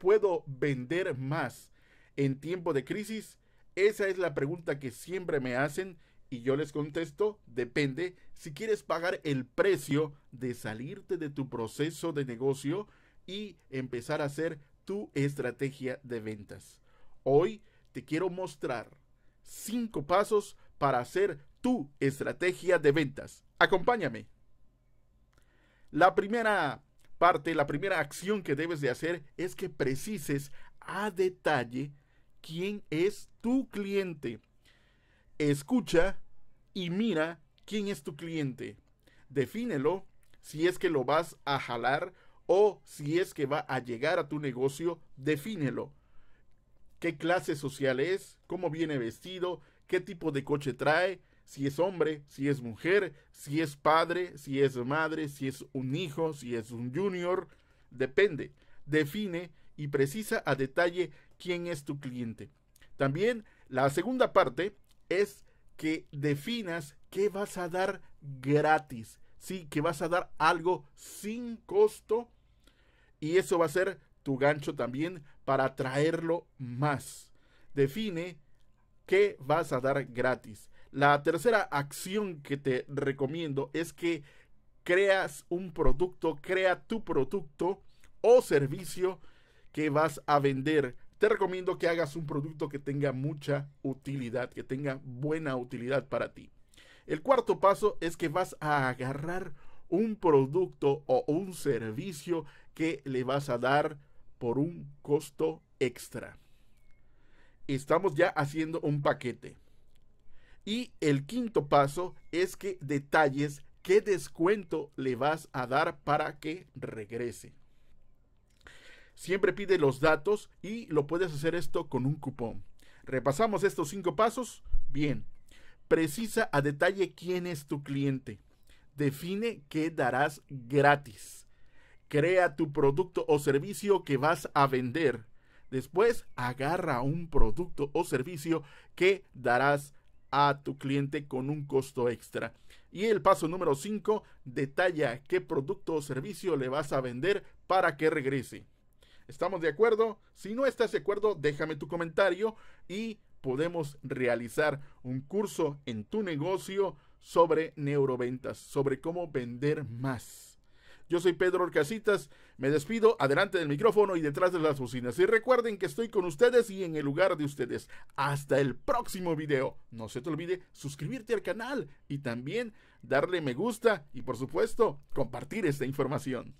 puedo vender más en tiempo de crisis? Esa es la pregunta que siempre me hacen y yo les contesto, depende si quieres pagar el precio de salirte de tu proceso de negocio y empezar a hacer tu estrategia de ventas. Hoy te quiero mostrar cinco pasos para hacer tu estrategia de ventas. Acompáñame. La primera parte, la primera acción que debes de hacer es que precises a detalle quién es tu cliente. Escucha y mira quién es tu cliente. Defínelo si es que lo vas a jalar o si es que va a llegar a tu negocio, defínelo. ¿Qué clase social es? ¿Cómo viene vestido? ¿Qué tipo de coche trae? si es hombre, si es mujer, si es padre, si es madre, si es un hijo, si es un junior, depende. Define y precisa a detalle quién es tu cliente. También la segunda parte es que definas qué vas a dar gratis. Sí, que vas a dar algo sin costo. Y eso va a ser tu gancho también para atraerlo más. Define qué vas a dar gratis. La tercera acción que te recomiendo es que creas un producto, crea tu producto o servicio que vas a vender. Te recomiendo que hagas un producto que tenga mucha utilidad, que tenga buena utilidad para ti. El cuarto paso es que vas a agarrar un producto o un servicio que le vas a dar por un costo extra. Estamos ya haciendo un paquete. Y el quinto paso es que detalles qué descuento le vas a dar para que regrese. Siempre pide los datos y lo puedes hacer esto con un cupón. Repasamos estos cinco pasos. Bien. Precisa a detalle quién es tu cliente. Define qué darás gratis. Crea tu producto o servicio que vas a vender. Después agarra un producto o servicio que darás a tu cliente con un costo extra. Y el paso número 5, detalla qué producto o servicio le vas a vender para que regrese. ¿Estamos de acuerdo? Si no estás de acuerdo, déjame tu comentario y podemos realizar un curso en tu negocio sobre neuroventas, sobre cómo vender más. Yo soy Pedro Orcasitas, me despido adelante del micrófono y detrás de las bocinas. Y recuerden que estoy con ustedes y en el lugar de ustedes. Hasta el próximo video. No se te olvide suscribirte al canal y también darle me gusta y por supuesto compartir esta información.